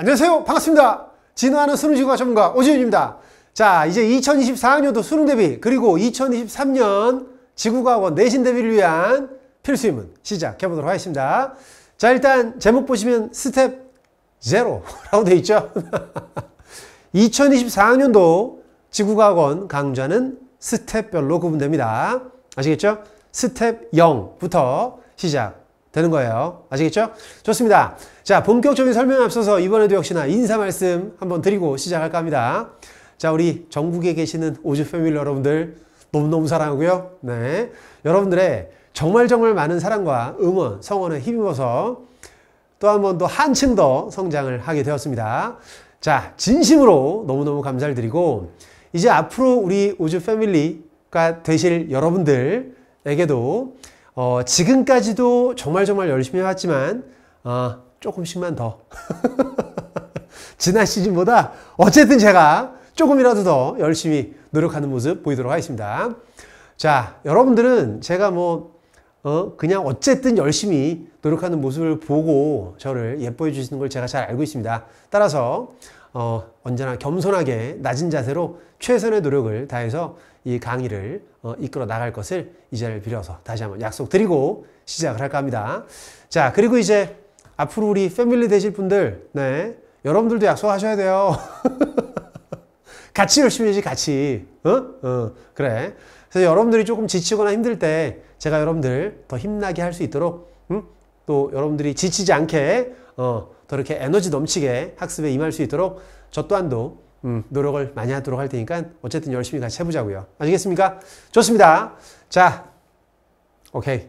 안녕하세요 반갑습니다 진화하는 수능시과 전문가 오지훈입니다 자 이제 2024학년도 수능 대비 그리고 2023년 지구과학원 내신 대비를 위한 필수입문 시작해 보도록 하겠습니다 자 일단 제목 보시면 스텝 제로라고 되어 있죠 2024학년도 지구과학원 강좌는 스텝별로 구분됩니다 아시겠죠? 스텝 0부터 시작 되는 거예요. 아시겠죠? 좋습니다. 자, 본격적인 설명에 앞서서 이번에도 역시나 인사 말씀 한번 드리고 시작할까 합니다. 자, 우리 전국에 계시는 오즈 패밀리 여러분들 너무너무 사랑하고요. 네. 여러분들의 정말 정말 많은 사랑과 응원, 성원에 힘입어서 또 한 번 더 한층 더 성장을 하게 되었습니다. 자, 진심으로 너무너무 감사를 드리고 이제 앞으로 우리 우주 패밀리가 되실 여러분들에게도 어, 지금까지도 정말 정말 열심히 해왔지만 어, 조금씩만 더 지난 시즌보다 어쨌든 제가 조금이라도 더 열심히 노력하는 모습 보이도록 하겠습니다. 자, 여러분들은 제가 뭐 어, 그냥 어쨌든 열심히 노력하는 모습을 보고 저를 예뻐해 주시는 걸 제가 잘 알고 있습니다. 따라서 어, 언제나 겸손하게 낮은 자세로 최선의 노력을 다해서 이 강의를 어, 이끌어 나갈 것을 이 자리를 빌어서 다시 한번 약속드리고 시작을 할까 합니다. 자, 그리고 이제 앞으로 우리 패밀리 되실 분들, 네, 여러분들도 약속하셔야 돼요. 같이 열심히 해야지, 같이. 어? 어, 그래. 그래서 여러분들이 조금 지치거나 힘들 때 제가 여러분들 더 힘나게 할 수 있도록, 음? 또 여러분들이 지치지 않게, 어, 더 이렇게 에너지 넘치게 학습에 임할 수 있도록 저 또한도 음, 노력을 많이 하도록 할 테니까 어쨌든 열심히 같이 해보자고요. 아시겠습니까? 좋습니다. 자, 오케이.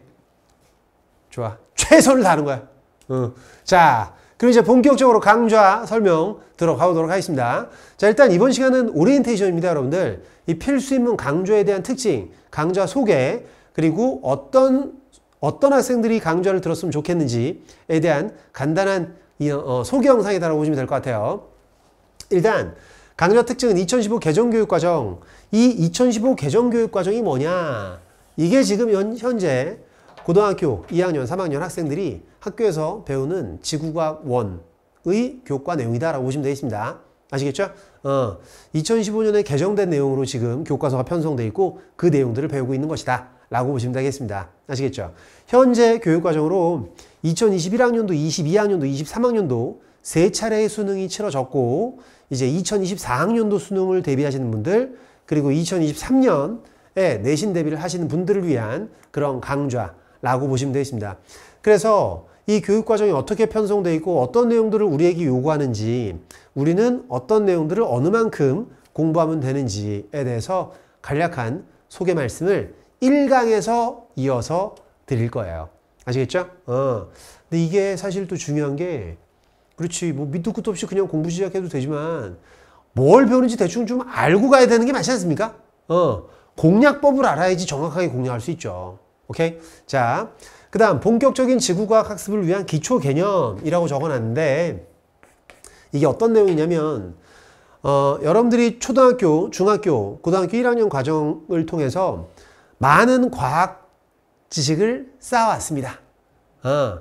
좋아. 최선을 다하는 거야. 어. 자, 그럼 이제 본격적으로 강좌 설명 들어가보도록 하겠습니다. 자, 일단 이번 시간은 오리엔테이션입니다, 여러분들. 이 필수 입문 강좌에 대한 특징, 강좌 소개, 그리고 어떤, 어떤 학생들이 강좌를 들었으면 좋겠는지에 대한 간단한 이, 어, 소개 영상에 따라 보시면 될 것 같아요. 일단, 강좌 특징은 2015 개정교육과정. 이 2015 개정교육과정이 뭐냐? 이게 지금 현재 고등학교 2학년, 3학년 학생들이 학교에서 배우는 지구과학 원의 교과 내용이다라고 보시면 되겠습니다. 아시겠죠? 어, 2015년에 개정된 내용으로 지금 교과서가 편성돼 있고 그 내용들을 배우고 있는 것이다. 라고 보시면 되겠습니다. 아시겠죠? 현재 교육과정으로 2021학년도, 22학년도, 23학년도 세 차례의 수능이 치러졌고 이제 2024학년도 수능을 대비하시는 분들 그리고 2023년에 내신 대비를 하시는 분들을 위한 그런 강좌라고 보시면 되겠습니다. 그래서 이 교육 과정이 어떻게 편성되어 있고 어떤 내용들을 우리에게 요구하는지 우리는 어떤 내용들을 어느 만큼 공부하면 되는지에 대해서 간략한 소개 말씀을 1강에서 이어서 드릴 거예요. 아시겠죠? 어. 근데 이게 사실 또 중요한 게 그렇지. 뭐 밑도 끝도 없이 그냥 공부 시작해도 되지만 뭘 배우는지 대충 좀 알고 가야 되는 게 맞지 않습니까? 어. 공략법을 알아야지 정확하게 공략할 수 있죠. 오케이? 자, 그 다음 본격적인 지구과학 학습을 위한 기초 개념이라고 적어놨는데 이게 어떤 내용이냐면 어, 여러분들이 초등학교, 중학교, 고등학교 1학년 과정을 통해서 많은 과학 지식을 쌓아왔습니다. 어,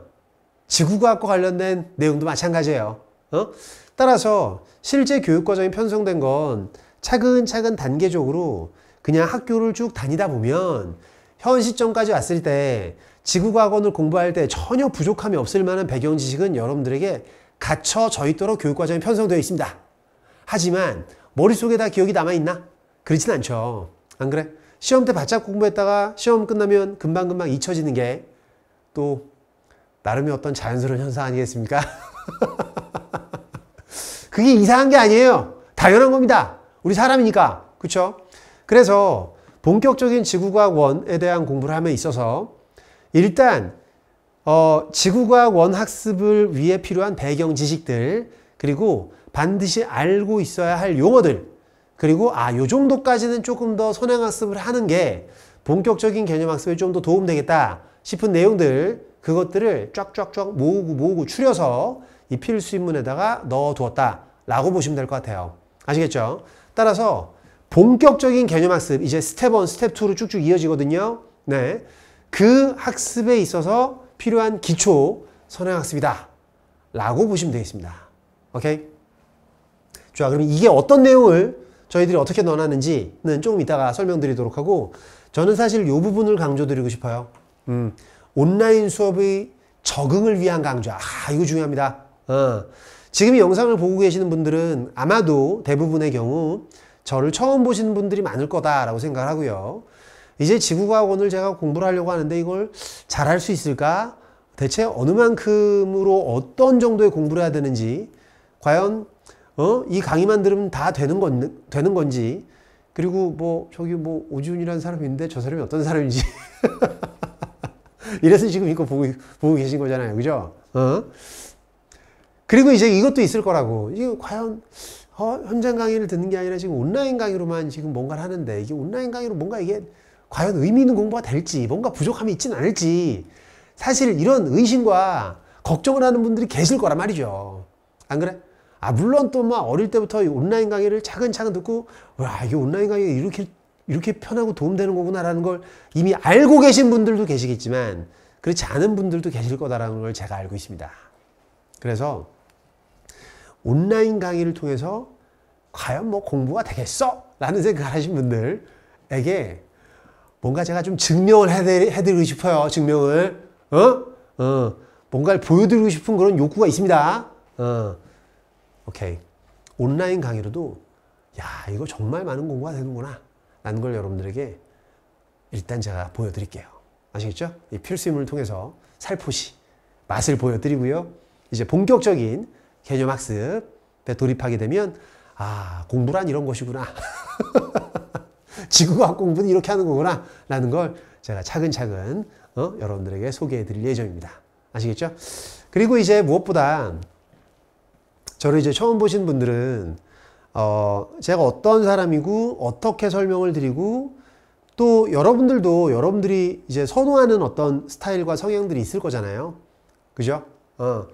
지구과학과 관련된 내용도 마찬가지예요. 어? 따라서 실제 교육과정이 편성된 건 차근차근 단계적으로 그냥 학교를 쭉 다니다 보면 현 시점까지 왔을 때 지구과학원을 공부할 때 전혀 부족함이 없을 만한 배경 지식은 여러분들에게 갖춰져 있도록 교육과정이 편성되어 있습니다. 하지만 머릿속에 다 기억이 남아있나? 그렇진 않죠. 안 그래? 시험 때 바짝 공부했다가 시험 끝나면 금방금방 잊혀지는 게또 나름의 어떤 자연스러운 현상 아니겠습니까? 그게 이상한 게 아니에요. 당연한 겁니다. 우리 사람이니까. 그렇죠? 그래서 본격적인 지구과학원에 대한 공부를 함에 있어서 일단 어, 지구과학원 학습을 위해 필요한 배경 지식들 그리고 반드시 알고 있어야 할 용어들 그리고 아요 정도까지는 조금 더 선행학습을 하는 게 본격적인 개념학습에 좀 더 도움되겠다 싶은 내용들 그것들을 쫙쫙쫙 모으고 모으고 추려서 이 필수입문에다가 넣어두었다라고 보시면 될 것 같아요. 아시겠죠? 따라서 본격적인 개념 학습, 이제 스텝 1, 스텝 2로 쭉쭉 이어지거든요. 네. 그 학습에 있어서 필요한 기초 선행 학습이다. 라고 보시면 되겠습니다. 오케이? 자, 그럼 이게 어떤 내용을 저희들이 어떻게 넣어놨는지는 조금 이따가 설명드리도록 하고 저는 사실 이 부분을 강조드리고 싶어요. 음. 온라인 수업의 적응을 위한 강좌. 아, 이거 중요합니다. 어. 지금 이 영상을 보고 계시는 분들은 아마도 대부분의 경우 저를 처음 보시는 분들이 많을 거다라고 생각을 하고요. 이제 지구과학원을 제가 공부를 하려고 하는데 이걸 잘할 수 있을까? 대체 어느 만큼으로 어떤 정도의 공부를 해야 되는지 과연 어? 이 강의만 들으면 다 되는, 건, 되는 건지 그리고 뭐 저기 뭐 오지훈이라는 사람이 있는데 저 사람이 어떤 사람인지 이래서 지금 이거 보고, 보고 계신 거잖아요. 그죠? 어? 그리고 이제 이것도 있을 거라고. 이거 과연, 어, 현장 강의를 듣는 게 아니라 지금 온라인 강의로만 지금 뭔가를 하는데, 이게 온라인 강의로 뭔가 이게 과연 의미 있는 공부가 될지, 뭔가 부족함이 있진 않을지, 사실 이런 의심과 걱정을 하는 분들이 계실 거란 말이죠. 안 그래? 아, 물론 또막 뭐 어릴 때부터 온라인 강의를 차근차근 듣고, 와, 이게 온라인 강의가 이렇게 이렇게 편하고 도움되는 거구나라는 걸 이미 알고 계신 분들도 계시겠지만 그렇지 않은 분들도 계실 거다라는 걸 제가 알고 있습니다. 그래서 온라인 강의를 통해서 과연 뭐 공부가 되겠어? 라는 생각을 하신 분들에게 뭔가 제가 좀 증명을 해드리고 싶어요. 증명을. 어? 어. 뭔가를 보여드리고 싶은 그런 욕구가 있습니다. 어. 오케이. 온라인 강의로도 야, 이거 정말 많은 공부가 되는구나. 라는 걸 여러분들에게 일단 제가 보여드릴게요. 아시겠죠? 이 필수임을 통해서 살포시 맛을 보여드리고요. 이제 본격적인 개념 학습에 돌입하게 되면 아 공부란 이런 것이구나. 지구과학 공부는 이렇게 하는 거구나 라는 걸 제가 차근차근 어? 여러분들에게 소개해 드릴 예정입니다. 아시겠죠? 그리고 이제 무엇보다 저를 이제 처음 보신 분들은 어, 제가 어떤 사람이고 어떻게 설명을 드리고 또 여러분들도 여러분들이 이제 선호하는 어떤 스타일과 성향들이 있을 거잖아요. 그죠? 어.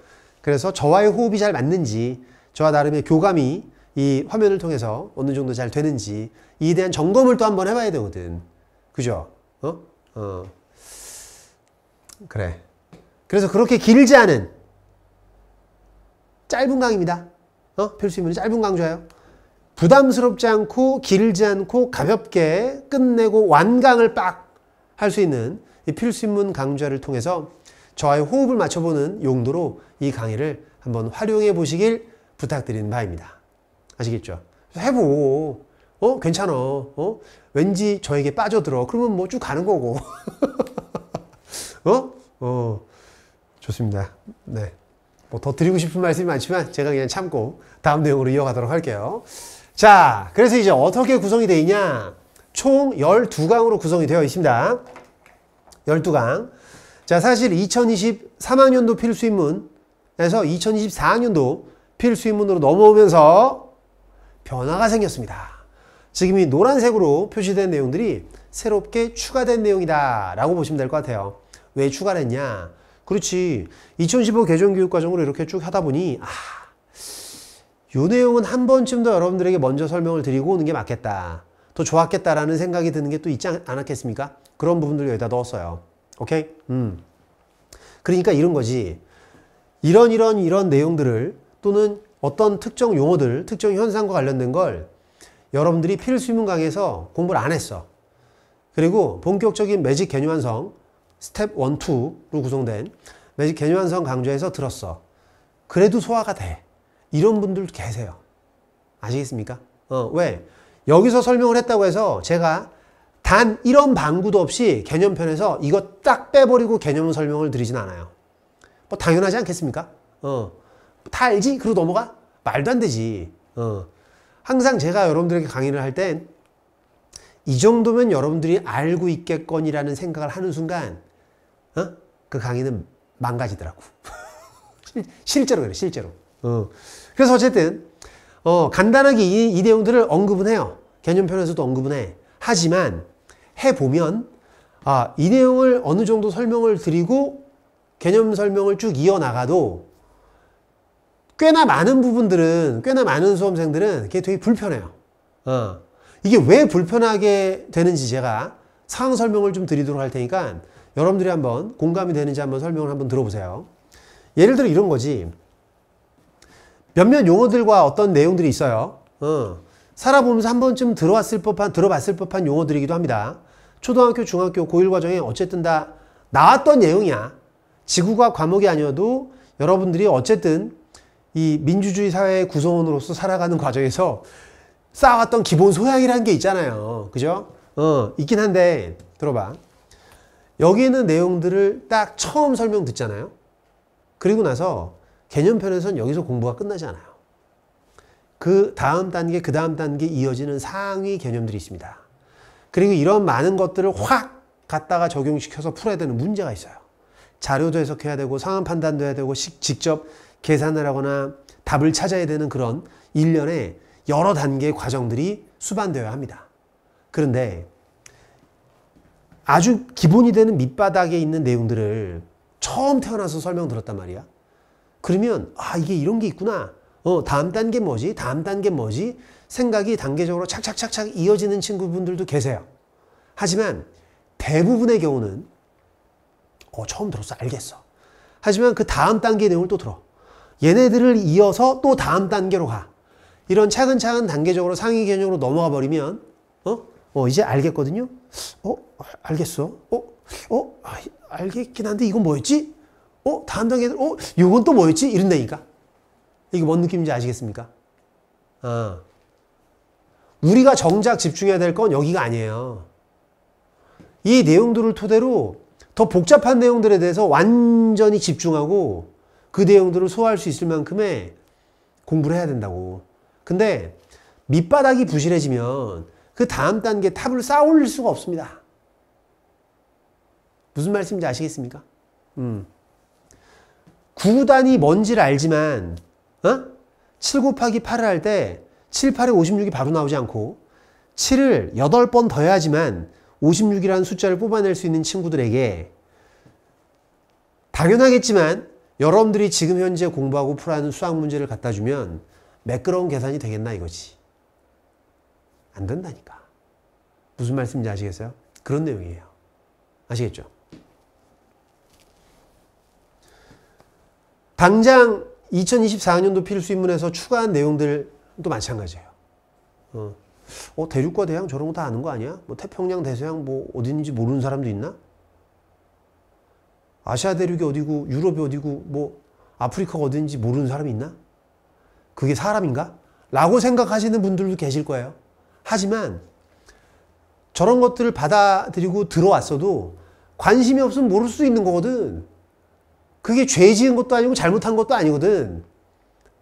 그래서 저와의 호흡이 잘 맞는지 저와 나름의 교감이 이 화면을 통해서 어느 정도 잘 되는지 이에 대한 점검을 또 한번 해봐야 되거든. 그죠? 어? 어. 그래. 그래서 그렇게 길지 않은 짧은 강입니다. 어? 필수이면 짧은 강좌예요. 부담스럽지 않고 길지 않고 가볍게 끝내고 완강을 빡 할 수 있는 이 필수인문 강좌를 통해서 저와의 호흡을 맞춰보는 용도로 이 강의를 한번 활용해 보시길 부탁드리는 바입니다. 아시겠죠? 해보. 어? 괜찮아. 어? 왠지 저에게 빠져들어. 그러면 뭐 쭉 가는 거고. 어? 어. 좋습니다. 네. 뭐 더 드리고 싶은 말씀이 많지만 제가 그냥 참고 다음 내용으로 이어가도록 할게요. 자, 그래서 이제 어떻게 구성이 되어 있냐? 총 12강으로 구성이 되어 있습니다. 12강. 자, 사실 2023학년도 필수인문에서 2024학년도 필수인문으로 넘어오면서 변화가 생겼습니다. 지금 이 노란색으로 표시된 내용들이 새롭게 추가된 내용이다 라고 보시면 될 것 같아요. 왜 추가를 했냐? 그렇지. 2015 개정교육과정으로 이렇게 쭉 하다 보니 아요 내용은 한 번쯤 더 여러분들에게 먼저 설명을 드리고 오는 게 맞겠다. 더 좋았겠다라는 생각이 드는 게 또 있지 않았겠습니까? 그런 부분들 여기다 넣었어요. 오케이? 음. 그러니까 이런 거지. 이런 이런 이런 내용들을 또는 어떤 특정 용어들, 특정 현상과 관련된 걸 여러분들이 필수문 강에서 공부를 안 했어. 그리고 본격적인 매직 개념 완성 스텝 1, 2로 구성된 매직 개념 완성 강좌에서 들었어. 그래도 소화가 돼. 이런 분들 도 계세요. 아시겠습니까? 어, 왜? 여기서 설명을 했다고 해서 제가 단 이런 방구도 없이 개념편에서 이거 딱 빼버리고 개념 설명을 드리진 않아요. 뭐 당연하지 않겠습니까? 어. 다 알지? 그리고 넘어가? 말도 안 되지. 어. 항상 제가 여러분들에게 강의를 할 땐 이 정도면 여러분들이 알고 있겠거니라는 생각을 하는 순간 어? 그 강의는 망가지더라고. 실제로 그래, 실제로. 어. 그래서 어쨌든 어, 간단하게 이, 이 내용들을 언급은 해요. 개념편에서도 언급은 해. 하지만 해보면 아, 이 내용을 어느 정도 설명을 드리고 개념 설명을 쭉 이어나가도 꽤나 많은 부분들은 꽤나 많은 수험생들은 그게 되게 불편해요. 어. 이게 왜 불편하게 되는지 제가 상황 설명을 좀 드리도록 할 테니까 여러분들이 한번 공감이 되는지 한번 설명을 한번 들어보세요. 예를 들어 이런 거지. 몇몇 용어들과 어떤 내용들이 있어요. 어. 살아보면서 한 번쯤 들어왔을 법한, 들어봤을 법한 용어들이기도 합니다. 초등학교, 중학교, 고1 과정에 어쨌든 다 나왔던 내용이야. 지구가 과목이 아니어도 여러분들이 어쨌든 이 민주주의 사회의 구성원으로서 살아가는 과정에서 쌓아왔던 기본 소양이라는 게 있잖아요. 그죠? 어, 있긴 한데, 들어봐. 여기 있는 내용들을 딱 처음 설명 듣잖아요. 그리고 나서 개념편에선 여기서 공부가 끝나지 않아요. 그 다음 단계, 그 다음 단계 이어지는 상위 개념들이 있습니다. 그리고 이런 많은 것들을 확 갖다가 적용시켜서 풀어야 되는 문제가 있어요. 자료도 해석해야 되고 상황 판단도 해야 되고 직접 계산을 하거나 답을 찾아야 되는 그런 일련의 여러 단계의 과정들이 수반되어야 합니다. 그런데 아주 기본이 되는 밑바닥에 있는 내용들을 처음 태어나서 설명 들었단 말이야. 그러면 아 이게 이런 게 있구나. 어 다음 단계 뭐지? 다음 단계 뭐지? 생각이 단계적으로 착착착착 이어지는 친구분들도 계세요. 하지만 대부분의 경우는 어 처음 들었어 알겠어. 하지만 그 다음 단계 내용을 또 들어. 얘네들을 이어서 또 다음 단계로 가. 이런 차근차근 단계적으로 상위 개념으로 넘어가 버리면 어? 어 이제 알겠거든요. 어? 아, 알겠어. 어? 어? 아, 알겠긴 한데 이건 뭐였지? 어? 다음 단계들, 어? 요건 또 뭐였지? 이런다니까. 이게 뭔 느낌인지 아시겠습니까? 아. 우리가 정작 집중해야 될 건 여기가 아니에요. 이 내용들을 토대로 더 복잡한 내용들에 대해서 완전히 집중하고 그 내용들을 소화할 수 있을 만큼의 공부를 해야 된다고. 근데 밑바닥이 부실해지면 그 다음 단계 탑을 쌓아 올릴 수가 없습니다. 무슨 말씀인지 아시겠습니까? 음. 구단이 뭔지를 알지만 어? 7 곱하기 8을 할 때 7, 8에 56이 바로 나오지 않고 7을 8번 더 해야지만 56이라는 숫자를 뽑아낼 수 있는 친구들에게 당연하겠지만 여러분들이 지금 현재 공부하고 풀어하는 수학 문제를 갖다 주면 매끄러운 계산이 되겠나 이거지. 안 된다니까. 무슨 말씀인지 아시겠어요? 그런 내용이에요. 아시겠죠? 당장 2024년도 필수입문에서 추가한 내용들도 마찬가지예요. 어, 어 대륙과 대양 저런 거 다 아는 거 아니야? 뭐 태평양, 대서양 뭐 어딘지 모르는 사람도 있나? 아시아 대륙이 어디고 유럽이 어디고 뭐 아프리카가 어딘지 모르는 사람이 있나? 그게 사람인가? 라고 생각하시는 분들도 계실 거예요. 하지만 저런 것들을 받아들이고 들어왔어도 관심이 없으면 모를 수 있는 거거든. 그게 죄 지은 것도 아니고 잘못한 것도 아니거든.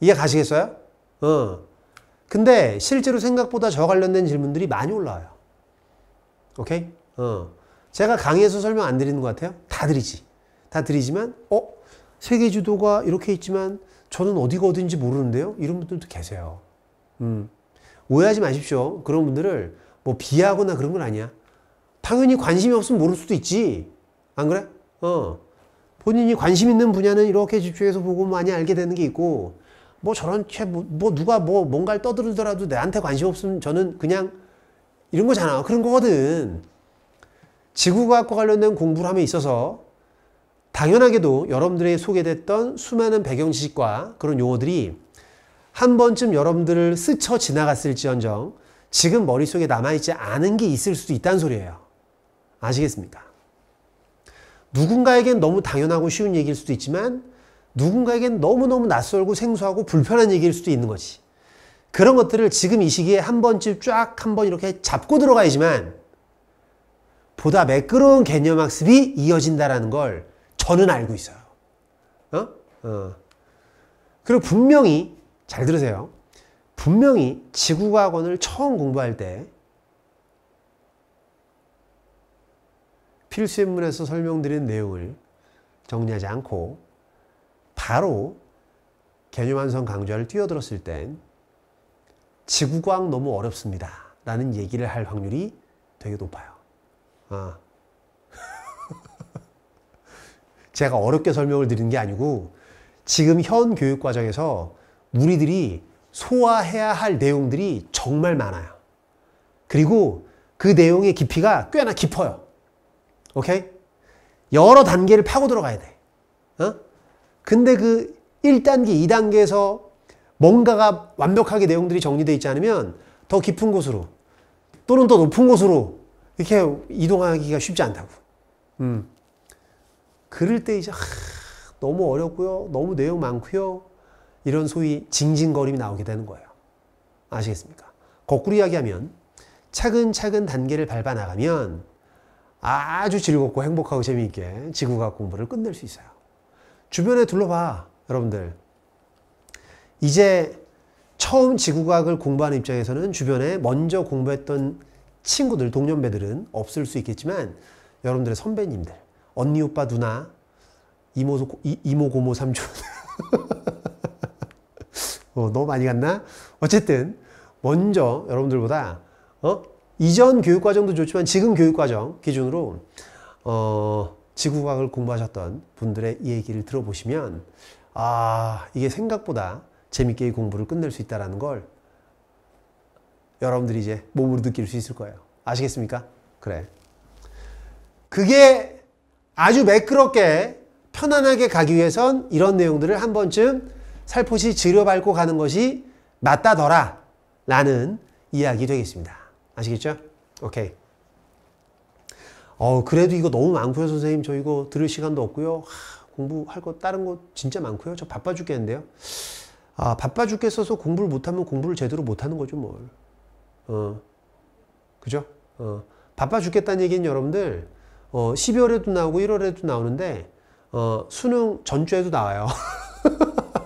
이해 가시겠어요? 어. 근데 실제로 생각보다 저 관련된 질문들이 많이 올라와요. 오케이? 어. 제가 강의에서 설명 안 드리는 것 같아요? 다 드리지. 다 드리지만, 어? 세계 주도가 이렇게 있지만 저는 어디가 어딘지 모르는데요? 이런 분들도 계세요. 음. 오해하지 마십시오. 그런 분들을 뭐 비하거나 그런 건 아니야. 당연히 관심이 없으면 모를 수도 있지. 안 그래? 어. 본인이 관심 있는 분야는 이렇게 집중해서 보고 많이 알게 되는 게 있고 뭐 저런 뭐, 뭐 누가 뭐 뭔가를 떠들더라도 내한테 관심 없으면 저는 그냥 이런 거잖아 그런 거거든 지구과학과 관련된 공부를 함에 있어서 당연하게도 여러분들의 소개됐던 수많은 배경 지식과 그런 용어들이 한 번쯤 여러분들을 스쳐 지나갔을지언정 지금 머릿속에 남아있지 않은 게 있을 수도 있다는 소리예요. 아시겠습니까? 누군가에겐 너무 당연하고 쉬운 얘기일 수도 있지만 누군가에겐 너무너무 낯설고 생소하고 불편한 얘기일 수도 있는 거지. 그런 것들을 지금 이 시기에 한 번쯤 쫙 한 번 이렇게 잡고 들어가야지만 보다 매끄러운 개념 학습이 이어진다라는 걸 저는 알고 있어요. 어? 어. 그리고 분명히 잘 들으세요. 분명히 지구과학원을 처음 공부할 때 필수인문에서 설명드린 내용을 정리하지 않고 바로 개념 완성 강좌를 뛰어들었을 땐 지구과학 너무 어렵습니다. 라는 얘기를 할 확률이 되게 높아요. 아. 제가 어렵게 설명을 드린 게 아니고 지금 현 교육 과정에서 우리들이 소화해야 할 내용들이 정말 많아요. 그리고 그 내용의 깊이가 꽤나 깊어요. 오케이? 여러 단계를 파고 들어가야 돼. 어? 근데 그 1단계, 2단계에서 뭔가가 완벽하게 내용들이 정리되어 있지 않으면 더 깊은 곳으로 또는 더 높은 곳으로 이렇게 이동하기가 쉽지 않다고. 음. 그럴 때 이제 하, 너무 어렵고요. 너무 내용 많고요. 이런 소위 징징거림이 나오게 되는 거예요. 아시겠습니까? 거꾸로 이야기하면 차근차근 단계를 밟아 나가면 아주 즐겁고 행복하고 재미있게 지구과학 공부를 끝낼 수 있어요. 주변에 둘러봐, 여러분들. 이제 처음 지구과학을 공부하는 입장에서는 주변에 먼저 공부했던 친구들, 동년배들은 없을 수 있겠지만 여러분들의 선배님들, 언니, 오빠, 누나, 이모, 이모 고모, 삼촌. 어, 너무 많이 갔나? 어쨌든 먼저 여러분들보다 어? 이전 교육과정도 좋지만 지금 교육과정 기준으로 어, 지구과학을 공부하셨던 분들의 얘기를 들어보시면 아 이게 생각보다 재밌게 공부를 끝낼 수 있다는 걸 여러분들이 이제 몸으로 느낄 수 있을 거예요. 아시겠습니까? 그래. 그게 아주 매끄럽게 편안하게 가기 위해선 이런 내용들을 한 번쯤 살포시 지려밟고 가는 것이 맞다더라 라는 이야기 되겠습니다. 아시겠죠? 오케이. 어 그래도 이거 너무 많고요 선생님 저 이거 들을 시간도 없고요 하, 공부할 거 다른 거 진짜 많고요 저 바빠 죽겠는데요 아 바빠 죽겠어서 공부를 못하면 공부를 제대로 못하는 거죠 뭘어 그죠 어 바빠 죽겠다는 얘기는 여러분들 어 12월에도 나오고 1월에도 나오는데 어 수능 전주에도 나와요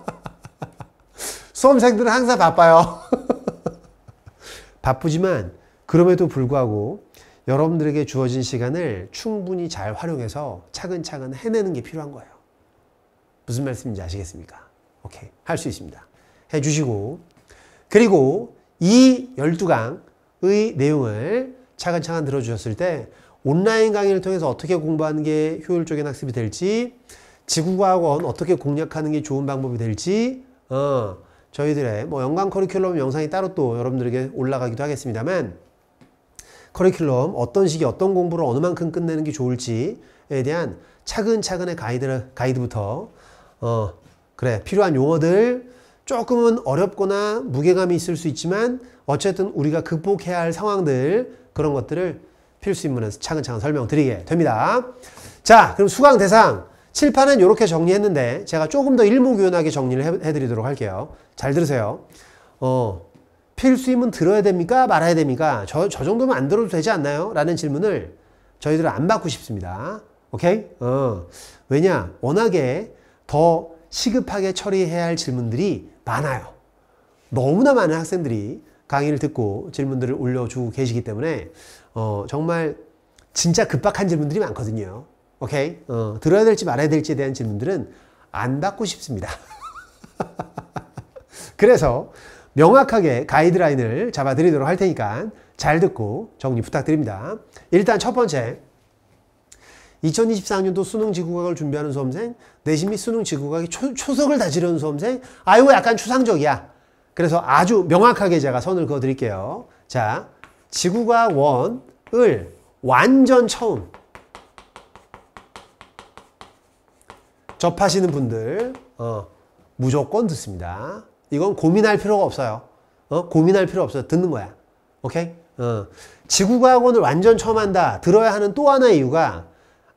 수험생들은 항상 바빠요 바쁘지만 그럼에도 불구하고 여러분들에게 주어진 시간을 충분히 잘 활용해서 차근차근 해내는 게 필요한 거예요. 무슨 말씀인지 아시겠습니까? 오케이. 할 수 있습니다. 해 주시고. 그리고 이 12강의 내용을 차근차근 들어주셨을 때 온라인 강의를 통해서 어떻게 공부하는 게 효율적인 학습이 될지 지구과학원 어떻게 공략하는 게 좋은 방법이 될지 어, 저희들의 뭐 연관 커리큘럼 영상이 따로 또 여러분들에게 올라가기도 하겠습니다만 커리큘럼 어떤 시기 어떤 공부를 어느 만큼 끝내는 게 좋을지에 대한 차근차근의 가이드 가이드부터 어 그래 필요한 용어들 조금은 어렵거나 무게감이 있을 수 있지만 어쨌든 우리가 극복해야 할 상황들 그런 것들을 필수 인문에서 차근차근 설명드리게 됩니다. 자 그럼 수강 대상 7판은 이렇게 정리했는데 제가 조금 더 일목요연하게 정리를 해드리도록 할게요. 잘 들으세요. 어, 필수임은 들어야 됩니까? 말아야 됩니까? 저, 저 정도면 안 들어도 되지 않나요? 라는 질문을 저희들은 안 받고 싶습니다. 오케이? 어. 왜냐? 워낙에 더 시급하게 처리해야 할 질문들이 많아요. 너무나 많은 학생들이 강의를 듣고 질문들을 올려주고 계시기 때문에 어, 정말 진짜 급박한 질문들이 많거든요. 오케이? 어, 들어야 될지 말아야 될지에 대한 질문들은 안 받고 싶습니다. 그래서 명확하게 가이드라인을 잡아드리도록 할 테니까 잘 듣고 정리 부탁드립니다. 일단 첫 번째, 2024년도 수능 지구과학을 준비하는 수험생, 내신 및 수능 지구과학의 초, 석을 다지려는 수험생, 아이고 약간 추상적이야. 그래서 아주 명확하게 제가 선을 그어드릴게요. 자, 지구과학 1을 완전 처음 접하시는 분들 어, 무조건 듣습니다. 이건 고민할 필요가 없어요. 어? 고민할 필요 없어요. 듣는 거야. 오케이? 어. 지구과학원을 완전 처음 한다. 들어야 하는 또 하나의 이유가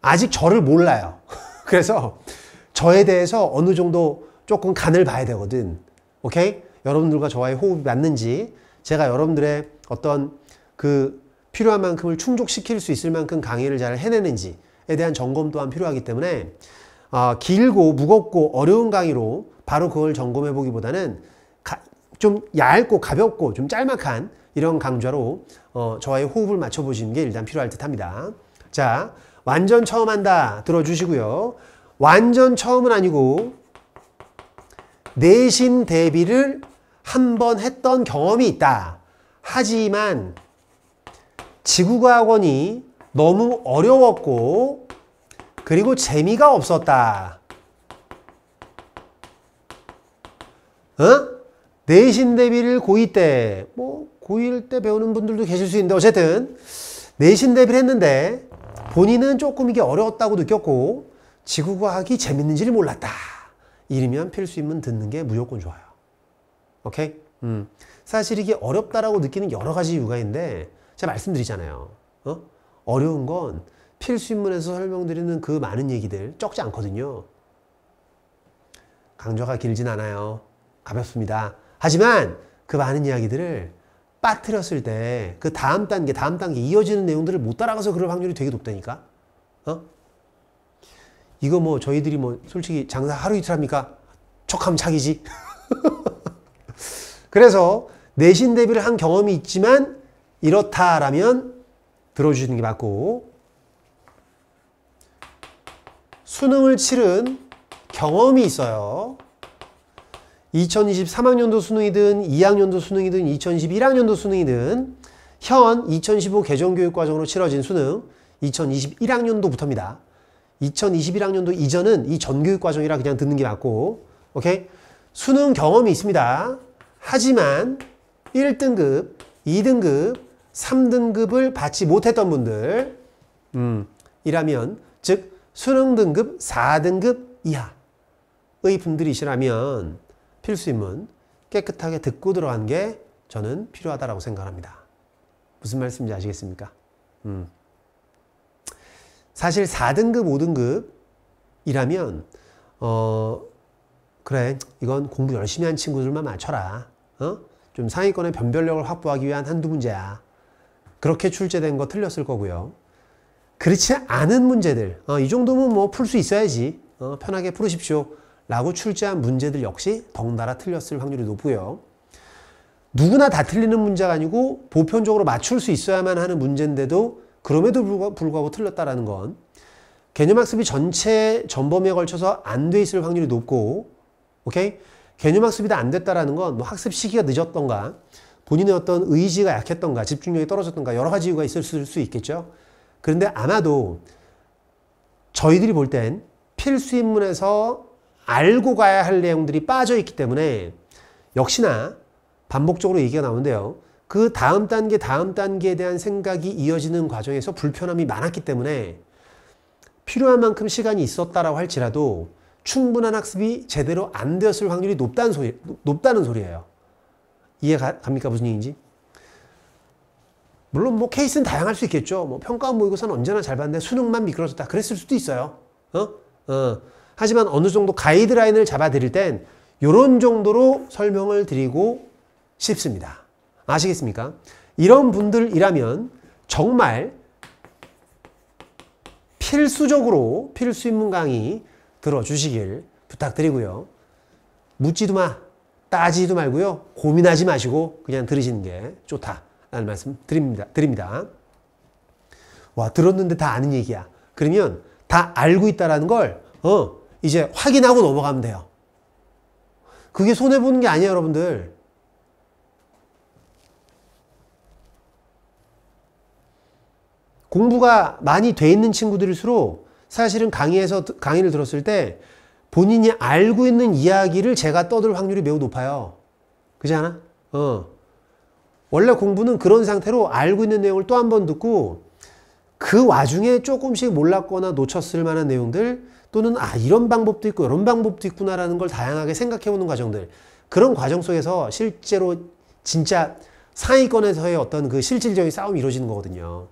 아직 저를 몰라요. 그래서 저에 대해서 어느 정도 조금 간을 봐야 되거든. 오케이? 여러분들과 저와의 호흡이 맞는지 제가 여러분들의 어떤 그 필요한 만큼을 충족시킬 수 있을 만큼 강의를 잘 해내는지에 대한 점검 또한 필요하기 때문에 어, 길고 무겁고 어려운 강의로 바로 그걸 점검해 보기보다는 좀 얇고 가볍고 좀 짤막한 이런 강좌로 어, 저와의 호흡을 맞춰보시는 게 일단 필요할 듯 합니다. 자, 완전 처음 한다 들어주시고요. 완전 처음은 아니고 내신 대비를 한 번 했던 경험이 있다. 하지만 지구과학원이 너무 어려웠고 그리고 재미가 없었다. 어? 내신 대비를 고2 때, 뭐, 고1 때 배우는 분들도 계실 수 있는데, 어쨌든, 내신 대비를 했는데, 본인은 조금 이게 어려웠다고 느꼈고, 지구과학이 재밌는지를 몰랐다. 이러면 필수임문 듣는 게 무조건 좋아요. 오케이? 음. 사실 이게 어렵다라고 느끼는 여러 가지 이유가 있는데, 제가 말씀드리잖아요. 어? 어려운 건 필수인문에서 설명드리는 그 많은 얘기들 적지 않거든요. 강좌가 길진 않아요. 가볍습니다. 하지만 그 많은 이야기들을 빠뜨렸을 때 그 다음 단계, 다음 단계 이어지는 내용들을 못 따라가서 그럴 확률이 되게 높다니까? 어? 이거 뭐 저희들이 뭐 솔직히 장사 하루 이틀 합니까? 척하면 착이지. 그래서 내신 대비를 한 경험이 있지만 이렇다라면 들어주시는 게 맞고 수능을 치른 경험이 있어요. 2023학년도 수능이든 2학년도 수능이든 2021학년도 수능이든 현 2015 개정교육 과정으로 치러진 수능 2021학년도부터입니다. 2021학년도 이전은 이 전교육 과정이라 그냥 듣는 게 맞고 오케이? 수능 경험이 있습니다. 하지만 1등급, 2등급, 3등급을 받지 못했던 분들 음, 이라면 즉 수능 등급 4등급 이하의 분들이시라면 필수임은 깨끗하게 듣고 들어간 게 저는 필요하다라고 생각합니다. 무슨 말씀인지 아시겠습니까? 음. 사실 4등급, 5등급이라면 어 그래 이건 공부 열심히 한 친구들만 맞춰라. 어? 좀 상위권의 변별력을 확보하기 위한 한두 문제야. 그렇게 출제된 거 틀렸을 거고요. 그렇지 않은 문제들 어, 이 정도면 뭐 풀 수 있어야지 어, 편하게 풀으십시오 라고 출제한 문제들 역시 덩달아 틀렸을 확률이 높고요. 누구나 다 틀리는 문제가 아니고 보편적으로 맞출 수 있어야만 하는 문제인데도 그럼에도 불구하고 틀렸다라는 건 개념학습이 전체 전범위에 걸쳐서 안 돼 있을 확률이 높고 오케이 개념학습이 다 안 됐다라는 건 뭐 학습 시기가 늦었던가 본인의 어떤 의지가 약했던가 집중력이 떨어졌던가 여러 가지 이유가 있을 수 있겠죠 그런데 아마도 저희들이 볼 땐 필수인문에서 알고 가야 할 내용들이 빠져 있기 때문에 역시나 반복적으로 얘기가 나오는데요. 그 다음 단계, 다음 단계에 대한 생각이 이어지는 과정에서 불편함이 많았기 때문에 필요한 만큼 시간이 있었다라고 할지라도 충분한 학습이 제대로 안 되었을 확률이 높다는, 소리, 높다는 소리예요. 이해 가, 갑니까? 무슨 얘기인지? 물론 뭐 케이스는 다양할 수 있겠죠. 뭐 평가 모의고사는 언제나 잘 봤는데 수능만 미끄러졌다. 그랬을 수도 있어요. 어? 어. 하지만 어느 정도 가이드라인을 잡아드릴 땐 이런 정도로 설명을 드리고 싶습니다. 아시겠습니까? 이런 분들이라면 정말 필수적으로 필수 인문 강의 들어주시길 부탁드리고요. 묻지도 마, 따지도 말고요. 고민하지 마시고 그냥 들으시는 게 좋다라는 말씀 드립니다. 드립니다. 와 들었는데 다 아는 얘기야. 그러면 다 알고 있다라는 걸 어, 이제 확인하고 넘어가면 돼요. 그게 손해보는 게 아니에요, 여러분들. 공부가 많이 돼 있는 친구들일수록 사실은 강의에서, 강의를 들었을 때 본인이 알고 있는 이야기를 제가 떠들 확률이 매우 높아요. 그지 않아? 어. 원래 공부는 그런 상태로 알고 있는 내용을 또 한 번 듣고 그 와중에 조금씩 몰랐거나 놓쳤을 만한 내용들 또는 아 이런 방법도 있고 이런 방법도 있구나라는 걸 다양하게 생각해보는 과정들 그런 과정 속에서 실제로 진짜 상위권에서의 어떤 그 실질적인 싸움이 이루어지는 거거든요.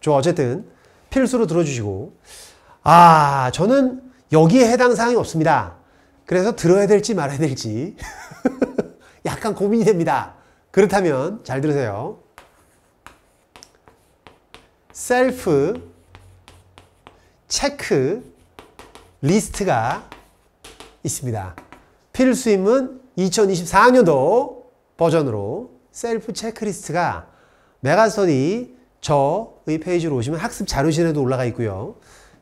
저 어쨌든 필수로 들어주시고 아 저는 여기에 해당 사항이 없습니다. 그래서 들어야 될지 말아야 될지 약간 고민이 됩니다. 그렇다면 잘 들으세요. 셀프 체크 리스트가 있습니다. 필수임은 2024년도 버전으로 셀프 체크리스트가 메가스터디 저의 페이지로 오시면 학습 자료실에도 올라가 있고요.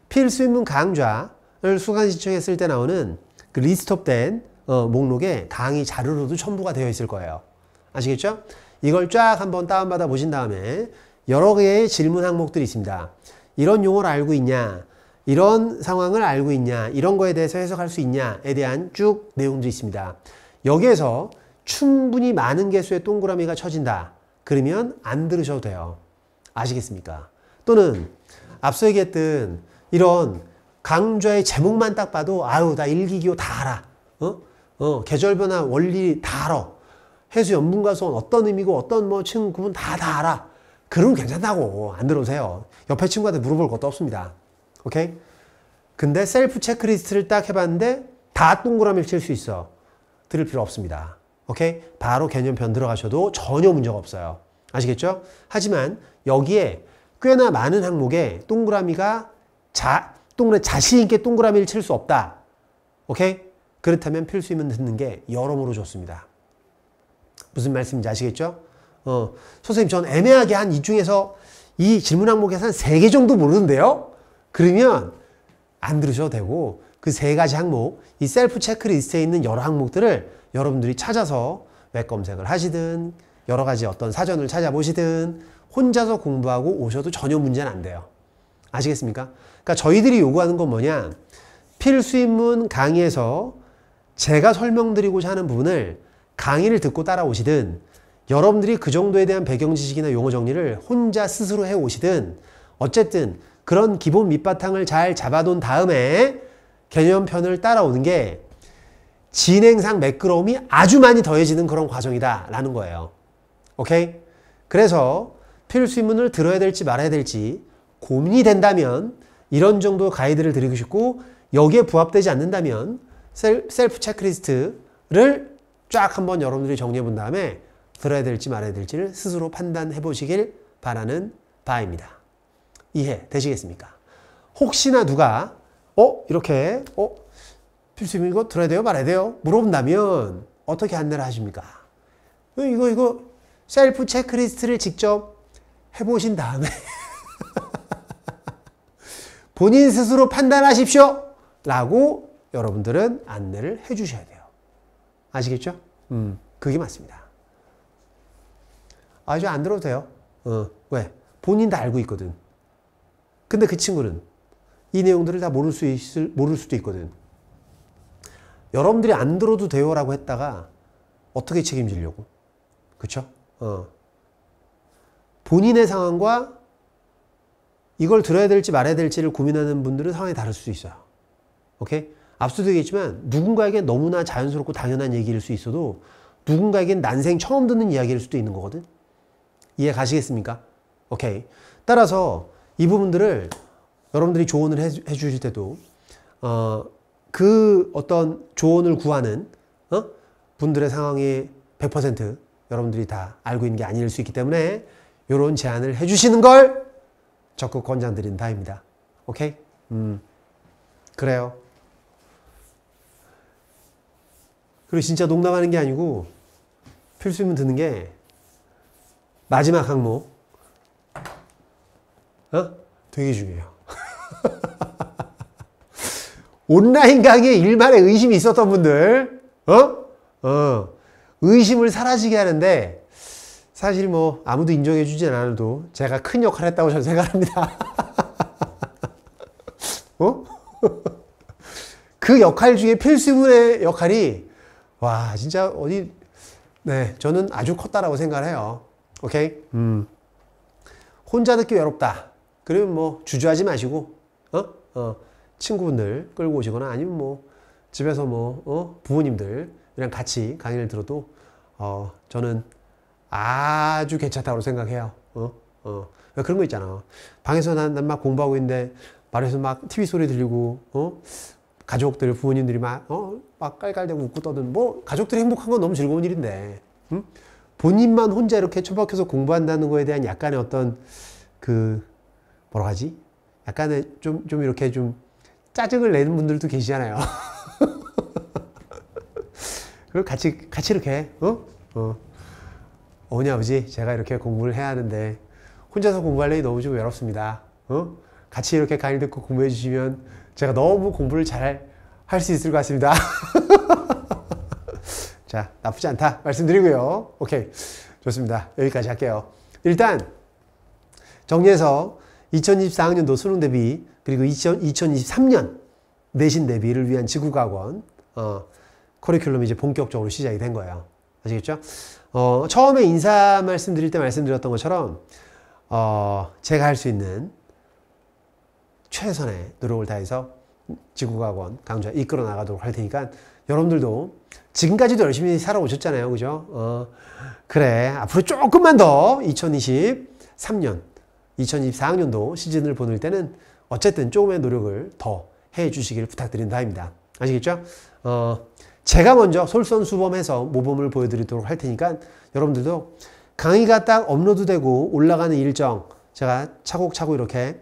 필수인문 강좌를 수강 신청했을 때 나오는 그 리스트업된 어, 목록에 강의 자료로도 첨부가 되어 있을 거예요. 아시겠죠? 이걸 쫙 한번 다운받아 보신 다음에 여러 개의 질문 항목들이 있습니다. 이런 용어를 알고 있냐? 이런 상황을 알고 있냐, 이런 거에 대해서 해석할 수 있냐에 대한 쭉 내용도 있습니다. 여기에서 충분히 많은 개수의 동그라미가 쳐진다. 그러면 안 들으셔도 돼요. 아시겠습니까? 또는 앞서 얘기했던 이런 강좌의 제목만 딱 봐도 아유 나 일기기호 다 알아. 어? 어, 계절변화 원리 다 알아. 해수 연분과수원 어떤 의미고 어떤 뭐 층 구분 다 다 알아. 그럼 괜찮다고 안 들어오세요. 옆에 친구한테 물어볼 것도 없습니다. 오케이? 근데 셀프 체크리스트를 딱 해봤는데 다 동그라미를 칠 수 있어. 들을 필요 없습니다. 오케이? 바로 개념편 들어가셔도 전혀 문제가 없어요. 아시겠죠? 하지만 여기에 꽤나 많은 항목에 동그라미가 자, 동그라 미 자신 있게 동그라미를 칠 수 없다. 오케이? 그렇다면 필수이면 듣는 게 여러모로 좋습니다. 무슨 말씀인지 아시겠죠? 어, 선생님 전 애매하게 한 이 중에서 이 질문 항목에서 한 3개 정도 모르는데요? 그러면 안 들으셔도 되고 그 세 가지 항목, 이 셀프 체크리스트에 있는 여러 항목들을 여러분들이 찾아서 웹 검색을 하시든 여러 가지 어떤 사전을 찾아보시든 혼자서 공부하고 오셔도 전혀 문제는 안 돼요. 아시겠습니까? 그러니까 저희들이 요구하는 건 뭐냐? 필수인문 강의에서 제가 설명드리고자 하는 부분을 강의를 듣고 따라오시든 여러분들이 그 정도에 대한 배경 지식이나 용어 정리를 혼자 스스로 해오시든 어쨌든 그런 기본 밑바탕을 잘잡아둔 다음에 개념편을 따라오는 게 진행상 매끄러움이 아주 많이 더해지는 그런 과정이다라는 거예요. 오케이? 그래서 필수의문을 들어야 될지 말아야 될지 고민이 된다면 이런 정도 가이드를 드리고 싶고 여기에 부합되지 않는다면 셀프 체크리스트를 쫙 한번 여러분들이 정리해 본 다음에 들어야 될지 말아야 될지를 스스로 판단해 보시길 바라는 바입니다. 이해되시겠습니까? 혹시나 누가 어? 이렇게 어? 필수님 이거 들어야 돼요? 말아야 돼요? 물어본다면 어떻게 안내를 하십니까? 이거 이거 셀프 체크리스트를 직접 해보신 다음에 본인 스스로 판단하십시오 라고 여러분들은 안내를 해주셔야 돼요 아시겠죠? 음 그게 맞습니다 아주 안 들어도 돼요 어, 왜? 본인 다 알고 있거든 근데 그 친구는 이 내용들을 다 모를 수 있을, 모를 수도 있거든. 여러분들이 안 들어도 돼요라고 했다가 어떻게 책임지려고? 그쵸? 어. 본인의 상황과 이걸 들어야 될지 말아야 될지를 고민하는 분들은 상황이 다를 수 있어요. 오케이? 앞서도 얘기했지만 누군가에게 너무나 자연스럽고 당연한 얘기일 수 있어도 누군가에겐 난생 처음 듣는 이야기일 수도 있는 거거든. 이해 가시겠습니까? 오케이. 따라서 이 부분들을 여러분들이 조언을 해, 해 주실 때도 어, 그 어떤 조언을 구하는 어? 분들의 상황이 100% 여러분들이 다 알고 있는 게 아닐 수 있기 때문에 이런 제안을 해주시는 걸 적극 권장드린 바입니다. 오케이? 음, 그래요. 그리고 진짜 농담하는 게 아니고 필수면 드는 게 마지막 항목 어? 되게 중요해요. 온라인 강의 일말의 의심이 있었던 분들, 어? 어, 의심을 사라지게 하는데, 사실 뭐, 아무도 인정해주진 않아도 제가 큰 역할을 했다고 저는 생각합니다. 어? 그 역할 중에 필수분의 역할이, 와, 진짜 어디, 네, 저는 아주 컸다라고 생각을 해요. 오케이? 음. 혼자 듣기 외롭다. 그러면 뭐 주저하지 마시고 어? 어 친구분들 끌고 오시거나 아니면 뭐 집에서 뭐 어? 부모님들이랑 같이 강의를 들어도 어 저는 아주 괜찮다고 생각해요. 어? 어. 그런 거 있잖아. 방에서 난 막 공부하고 있는데 말에서 막 TV 소리 들리고 어? 가족들 부모님들이 막, 어? 막 깔깔대고 웃고 떠드뭐 가족들이 행복한 건 너무 즐거운 일인데 응? 음? 본인만 혼자 이렇게 처박혀서 공부한다는 거에 대한 약간의 어떤 그 뭐라 하지? 약간의 좀, 좀 이렇게 좀 짜증을 내는 분들도 계시잖아요. 그리고 같이, 같이 이렇게, 어? 어. 어머니, 아버지, 제가 이렇게 공부를 해야 하는데, 혼자서 공부할래 너무 좀 외롭습니다. 어? 같이 이렇게 강의 듣고 공부해 주시면 제가 너무 공부를 잘 할 수 있을 것 같습니다. 자, 나쁘지 않다. 말씀드리고요. 오케이. 좋습니다. 여기까지 할게요. 일단, 정리해서 2024학년도 수능 대비 그리고 2 0 2 2 3년 내신 대비를 위한 지구과학원 어, 커리큘럼이 이제 본격적으로 시작이 된 거예요. 아시겠죠? 어, 처음에 인사 말씀드릴 때 말씀드렸던 것처럼 어, 제가 할 수 있는 최선의 노력을 다해서 지구과학원 강좌 이끌어 나가도록 할 테니까 여러분들도 지금까지도 열심히 살아오셨잖아요. 그죠? 어, 그래. 앞으로 조금만 더 2023년 2024학년도 시즌을 보낼 때는 어쨌든 조금의 노력을 더 해주시길 부탁드린다입니다. 아시겠죠? 어, 제가 먼저 솔선수범해서 모범을 보여드리도록 할 테니까 여러분들도 강의가 딱 업로드되고 올라가는 일정 제가 차곡차곡 이렇게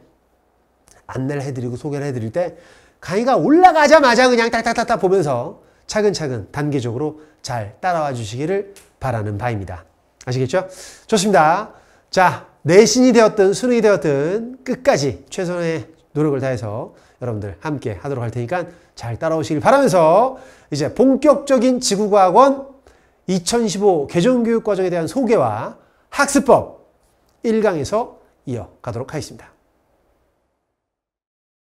안내를 해드리고 소개를 해드릴 때 강의가 올라가자마자 그냥 딱딱딱딱 보면서 차근차근 단계적으로 잘 따라와 주시기를 바라는 바입니다. 아시겠죠? 좋습니다. 자, 내신이 되었든 수능이 되었든 끝까지 최선의 노력을 다해서 여러분들 함께 하도록 할 테니까 잘 따라오시길 바라면서 이제 본격적인 지구과학원 2015 개정교육과정에 대한 소개와 학습법 1강에서 이어가도록 하겠습니다.